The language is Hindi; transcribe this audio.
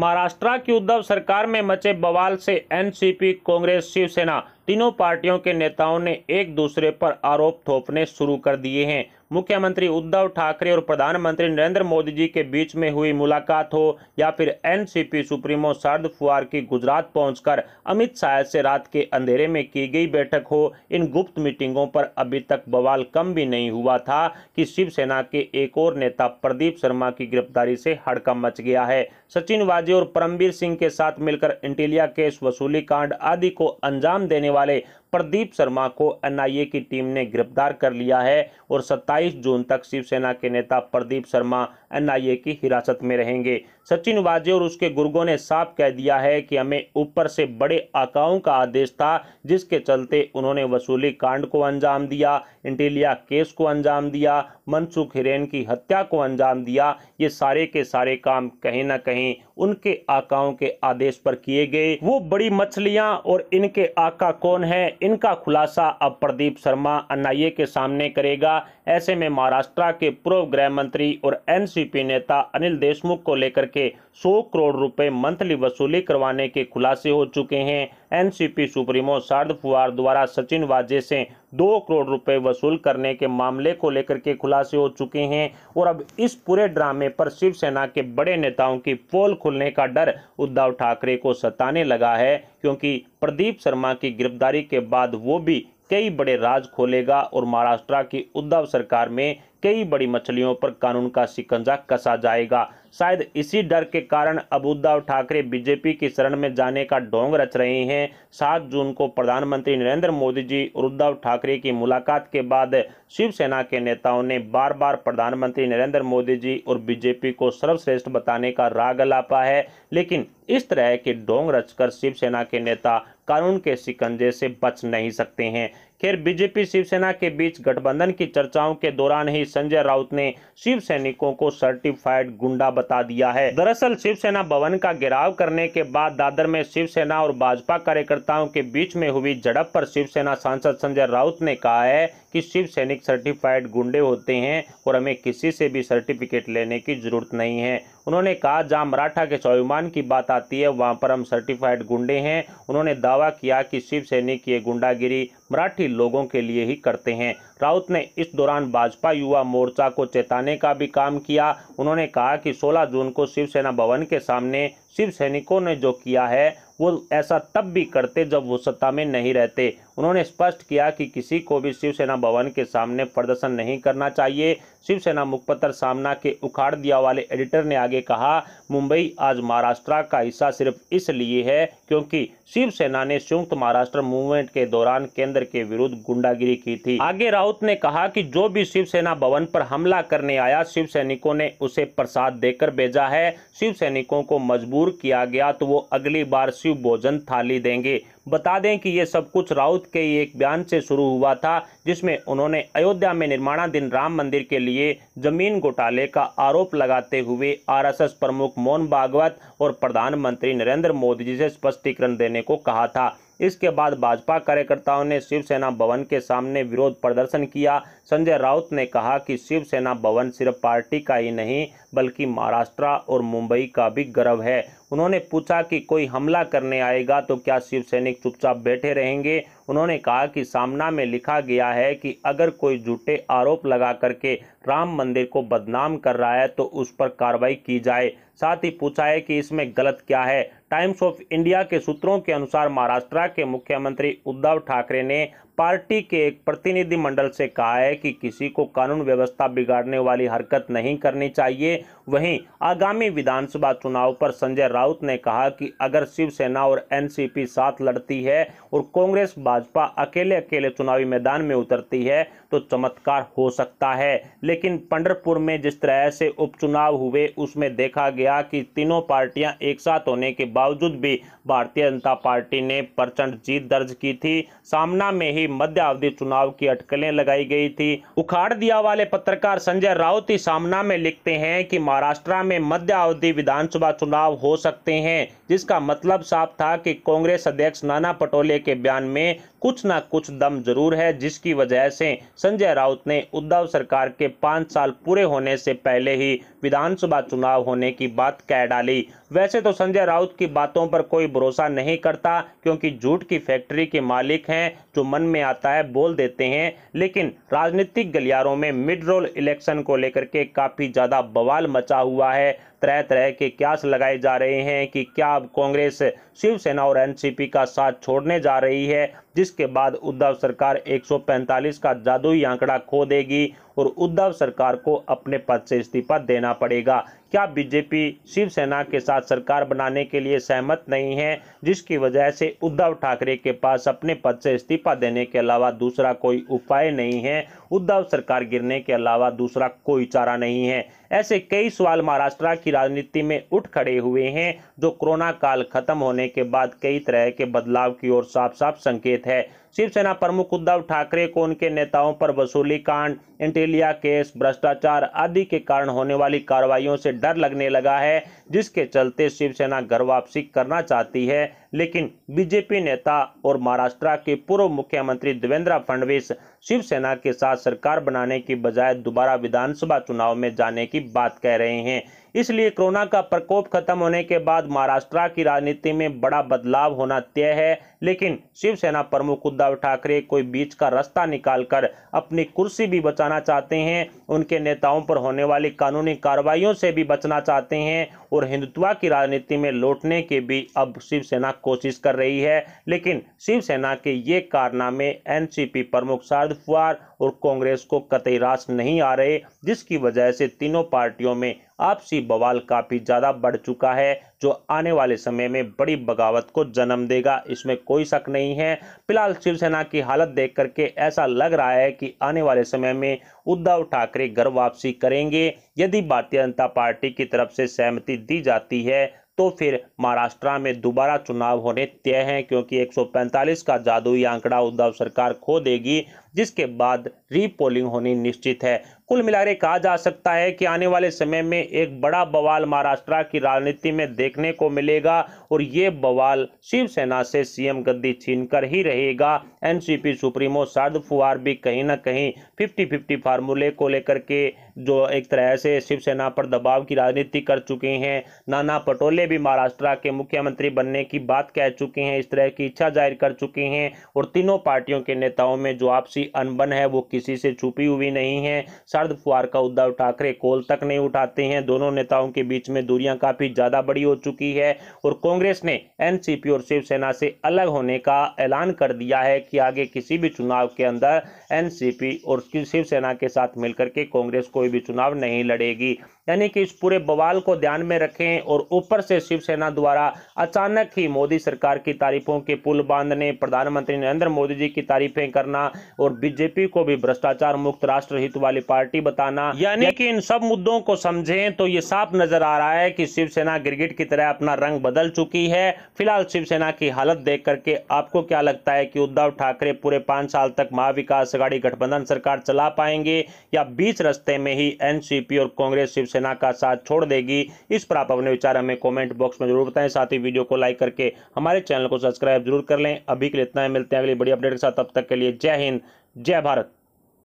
महाराष्ट्र की उद्धव सरकार में मचे बवाल से एनसीपी कांग्रेस शिवसेना तीनों पार्टियों के नेताओं ने एक दूसरे पर आरोप थोपने शुरू कर दिए हैं मुख्यमंत्री उद्धव ठाकरे और प्रधानमंत्री नरेंद्र मोदी जी के बीच में हुई मुलाकात हो या फिर एनसीपी सुप्रीमो शरद फुआर की गुजरात पहुंचकर अमित शाह से रात के अंधेरे में की गई बैठक हो इन गुप्त मीटिंगों पर अभी तक बवाल कम भी नहीं हुआ था कि शिवसेना के एक और नेता प्रदीप शर्मा की गिरफ्तारी से हड़कम मच गया है सचिन वाजे और परमवीर सिंह के साथ मिलकर इंटीलिया केस वसूली कांड आदि को अंजाम देने वाले प्रदीप शर्मा को एनआईए की टीम ने गिरफ्तार कर लिया है और सत्ताईस 22 जून तक शिवसेना के नेता प्रदीप शर्मा एनआईए की हिरासत में रहेंगे सचिन वाजे और उसके गुर्गों ने साफ कह दिया है कि हमें ऊपर से बड़े आकाओं का आदेश था जिसके चलते उन्होंने वसूली कांड को अंजाम दिया इंटीलिया केस को अंजाम दिया मनसुख हिरेन की हत्या को अंजाम दिया ये सारे के सारे काम कहीं ना कहीं उनके आकाओं के आदेश पर किए गए वो बड़ी मछलियां और इनके आका कौन है इनका खुलासा अब प्रदीप शर्मा एनआईए के सामने करेगा ऐसे ऐसे में महाराष्ट्र के पूर्व गृह मंत्री और एनसीपी नेता अनिल देशमुख को लेकर के 100 करोड़ रुपए मंथली वसूली करवाने के खुलासे हो चुके हैं एनसीपी सुप्रीमो शारद फुआर द्वारा सचिन वाजे से 2 करोड़ रुपए वसूल करने के मामले को लेकर के खुलासे हो चुके हैं और अब इस पूरे ड्रामे पर शिवसेना के बड़े नेताओं की पोल खुलने का डर उद्धव ठाकरे को सताने लगा है क्योंकि प्रदीप शर्मा की गिरफ्तारी के बाद वो भी कई बड़े राज खोलेगा और महाराष्ट्र की उद्धव सरकार में कई बड़ी मछलियों पर कानून का शिकंजा कसा जाएगा शायद इसी डर के कारण अब उद्धव ठाकरे बीजेपी की शरण में जाने का ढोंग रच रहे हैं सात जून को प्रधानमंत्री नरेंद्र मोदी जी और उद्धव ठाकरे की मुलाकात के बाद शिवसेना के नेताओं ने बार बार प्रधानमंत्री नरेंद्र मोदी जी और बीजेपी को सर्वश्रेष्ठ बताने का राग लापा है लेकिन इस तरह के ढोंग रचकर शिवसेना के नेता कानून के शिकंजे से बच नहीं सकते हैं खैर बीजेपी शिवसेना के बीच गठबंधन की चर्चाओं के दौरान ही संजय राउत ने शिव सैनिकों को सर्टिफाइड गुंडा बता दिया है दरअसल शिवसेना भवन का घेराव करने के बाद दादर में शिवसेना और भाजपा कार्यकर्ताओं के बीच में हुई झड़प पर शिवसेना सांसद संजय राउत ने कहा है कि शिव सैनिक सर्टिफाइड गुंडे होते हैं और हमें किसी से भी सर्टिफिकेट लेने की ज़रूरत नहीं है उन्होंने कहा जहाँ मराठा के स्वाभिमान की बात आती है वहाँ पर हम सर्टिफाइड गुंडे हैं उन्होंने दावा किया कि शिव सैनिक ये गुंडागिरी मराठी लोगों के लिए ही करते हैं राउत ने इस दौरान भाजपा युवा मोर्चा को चेताने का भी काम किया उन्होंने कहा कि 16 जून को शिवसेना भवन के सामने शिव सैनिकों ने जो किया है वो ऐसा तब भी करते जब वो सत्ता में नहीं रहते उन्होंने स्पष्ट किया कि किसी को भी शिवसेना भवन के सामने प्रदर्शन नहीं करना चाहिए शिवसेना मुखपत्र सामना के उखाड़ दिया वाले एडिटर ने आगे कहा मुंबई आज महाराष्ट्र का हिस्सा सिर्फ इसलिए है क्योंकि शिवसेना ने संयुक्त महाराष्ट्र मूवमेंट के दौरान केंद्र के विरुद्ध गुंडागिरी की थी आगे राउत ने कहा कि जो भी शिवसेना भवन पर हमला करने आया शिव सैनिकों ने उसे प्रसाद देकर भेजा है शिव सैनिकों को मजबूत मजबूर किया गया तो वो अगली बार शिव भोजन थाली देंगे बता दें कि ये सब कुछ राउत के एक बयान से शुरू हुआ था जिसमें उन्होंने अयोध्या में निर्माणाधीन राम मंदिर के लिए जमीन घोटाले का आरोप लगाते हुए आरएसएस प्रमुख मोहन भागवत और प्रधानमंत्री नरेंद्र मोदी जी से स्पष्टीकरण देने को कहा था इसके बाद भाजपा कार्यकर्ताओं ने शिवसेना भवन के सामने विरोध प्रदर्शन किया संजय राउत ने कहा कि शिवसेना भवन सिर्फ पार्टी का ही नहीं बल्कि महाराष्ट्र और मुंबई का भी गर्व है उन्होंने पूछा कि कोई हमला करने आएगा तो क्या शिव चुपचाप बैठे रहेंगे उन्होंने कहा कि सामना में लिखा गया है कि अगर कोई झूठे आरोप लगा करके राम मंदिर को बदनाम कर रहा है तो उस पर कार्रवाई की जाए साथ ही पूछा है कि इसमें गलत क्या है टाइम्स ऑफ इंडिया के सूत्रों के अनुसार महाराष्ट्र के मुख्यमंत्री उद्धव ठाकरे ने पार्टी के एक प्रतिनिधिमंडल से कहा है कि किसी को कानून व्यवस्था बिगाड़ने वाली हरकत नहीं करनी चाहिए वहीं आगामी विधानसभा चुनाव पर संजय राउत ने कहा कि अगर शिवसेना और एनसीपी साथ लड़ती है और कांग्रेस भाजपा अकेले अकेले चुनावी मैदान में उतरती है तो चमत्कार हो सकता है लेकिन पंडरपुर में जिस तरह से उपचुनाव हुए उसमें देखा गया कि तीनों पार्टियां एक साथ होने के बावजूद भी भारतीय जनता पार्टी ने प्रचंड जीत दर्ज की थी सामना में ही मध्य अवधि चुनाव की अटकलें लगाई गई थी उखाड़ दिया वाले पत्रकार संजय राउत ही सामना में लिखते हैं कि महाराष्ट्र में मध्य अवधि विधानसभा चुनाव हो सकते हैं जिसका मतलब साफ था कि कांग्रेस अध्यक्ष नाना पटोले के बयान में कुछ ना कुछ दम जरूर है जिसकी वजह से संजय राउत ने उद्धव सरकार के पाँच साल पूरे होने से पहले ही विधानसभा चुनाव होने की बात कह डाली वैसे तो संजय राउत की बातों पर कोई भरोसा नहीं करता क्योंकि झूठ की फैक्ट्री के मालिक हैं जो मन में आता है बोल देते हैं लेकिन राजनीतिक गलियारों में मिड रोल इलेक्शन को लेकर के काफ़ी ज़्यादा बवाल मचा हुआ है तरह तरह के क्यास लगाए जा रहे हैं कि क्या अब कांग्रेस शिवसेना और एनसीपी का साथ छोड़ने जा रही है जिसके बाद उद्धव सरकार 145 का जादुई आंकड़ा खो देगी और उद्धव सरकार को अपने पद से इस्तीफा देना पड़ेगा क्या बीजेपी शिवसेना के साथ सरकार बनाने के लिए सहमत नहीं है जिसकी वजह से उद्धव ठाकरे के पास अपने पद से इस्तीफा देने के अलावा दूसरा कोई उपाय नहीं है उद्धव सरकार गिरने के अलावा दूसरा कोई चारा नहीं है ऐसे कई सवाल महाराष्ट्र की राजनीति में उठ खड़े हुए हैं जो कोरोना काल खत्म होने के बाद कई तरह के बदलाव की ओर साफ साफ संकेत है perché शिवसेना प्रमुख उद्धव ठाकरे को उनके नेताओं पर वसूली कांड इंटेलिया केस भ्रष्टाचार आदि के कारण होने वाली कार्रवाइयों से डर लगने लगा है जिसके चलते शिवसेना घर वापसी करना चाहती है लेकिन बीजेपी नेता और महाराष्ट्र के पूर्व मुख्यमंत्री देवेंद्र फडणवीस शिवसेना के साथ सरकार बनाने की बजाय दोबारा विधानसभा चुनाव में जाने की बात कह रहे हैं इसलिए कोरोना का प्रकोप खत्म होने के बाद महाराष्ट्र की राजनीति में बड़ा बदलाव होना तय है लेकिन शिवसेना प्रमुख उद्धव ठाकरे कोई बीच का रास्ता निकालकर अपनी कुर्सी भी बचाना चाहते हैं उनके नेताओं पर होने वाली कानूनी कार्रवाइयों से भी बचना चाहते हैं और हिंदुत्वा की राजनीति में लौटने की भी अब शिवसेना कोशिश कर रही है लेकिन शिवसेना के ये कारनामे एनसीपी प्रमुख शारद पवार और कांग्रेस को कतई रास नहीं आ रहे जिसकी वजह से तीनों पार्टियों में आपसी बवाल काफ़ी ज़्यादा बढ़ चुका है जो आने वाले समय में बड़ी बगावत को जन्म देगा इसमें कोई शक नहीं है फिलहाल शिवसेना की हालत देख करके ऐसा लग रहा है कि आने वाले समय में उद्धव ठाकरे घर वापसी करेंगे यदि भारतीय जनता पार्टी की तरफ से सहमति दी जाती है तो फिर महाराष्ट्र में दोबारा चुनाव होने तय हैं क्योंकि 145 का जादुई आंकड़ा उद्धव सरकार खो देगी जिसके बाद रीपोलिंग होनी निश्चित है कुल मिलाकर कहा जा सकता है कि आने वाले समय में एक बड़ा बवाल महाराष्ट्र की राजनीति में देखने को मिलेगा और ये बवाल शिवसेना से सीएम गद्दी छीनकर ही रहेगा एनसीपी सुप्रीमो शारद फुआर भी कहीं ना कहीं 50-50 फार्मूले को लेकर के जो एक तरह से शिवसेना पर दबाव की राजनीति कर चुके हैं नाना पटोले भी महाराष्ट्र के मुख्यमंत्री बनने की बात कह चुके हैं इस तरह की इच्छा जाहिर कर चुके हैं और तीनों पार्टियों के नेताओं में जो आपसी सी अनबन है वो किसी से छुपी हुई नहीं है शरद पवार का उद्धव ठाकरे कोल तक नहीं उठाते हैं दोनों नेताओं के बीच में दूरियां काफ़ी ज़्यादा बड़ी हो चुकी है और कांग्रेस ने एनसीपी और शिवसेना से अलग होने का ऐलान कर दिया है कि आगे किसी भी चुनाव के अंदर एनसीपी और शिवसेना के साथ मिलकर के कांग्रेस कोई भी चुनाव नहीं लड़ेगी यानी कि इस पूरे बवाल को ध्यान में रखें और ऊपर से शिवसेना द्वारा अचानक ही मोदी सरकार की तारीफों के पुल बांधने प्रधानमंत्री नरेंद्र मोदी जी की तारीफें करना और बीजेपी को भी भ्रष्टाचार मुक्त राष्ट्र हित वाली पार्टी बताना यानी कि इन सब मुद्दों को समझें तो ये साफ नजर आ रहा है कि शिवसेना गिरगिट की तरह अपना रंग बदल चुकी है फिलहाल शिवसेना की हालत देख करके आपको क्या लगता है कि उद्धव ठाकरे पूरे पांच साल तक महाविकास अघाड़ी गठबंधन सरकार चला पाएंगे या बीच रस्ते में ही एनसीपी और कांग्रेस शिवसेना शिवसेना का साथ छोड़ देगी इस पर आप अपने विचार हमें कॉमेंट बॉक्स में जरूर बताएं साथ ही वीडियो को लाइक करके हमारे चैनल को सब्सक्राइब जरूर कर लें अभी के लिए इतना ही मिलते हैं अगली बड़ी अपडेट के साथ तब तक के लिए जय हिंद जय भारत